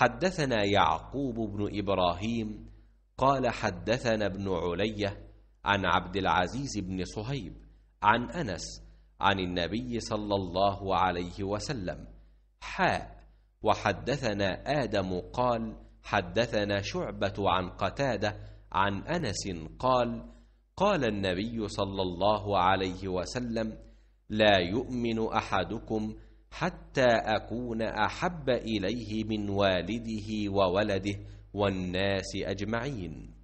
حدثنا يعقوب بن إبراهيم قال حدثنا ابن علية عن عبد العزيز بن صهيب عن أنس عن النبي صلى الله عليه وسلم حاء وحدثنا آدم قال حدثنا شعبة عن قتادة عن أنس قال قال النبي صلى الله عليه وسلم لا يؤمن أحدكم حتى أكون أحب إليه من والده وولده والناس أجمعين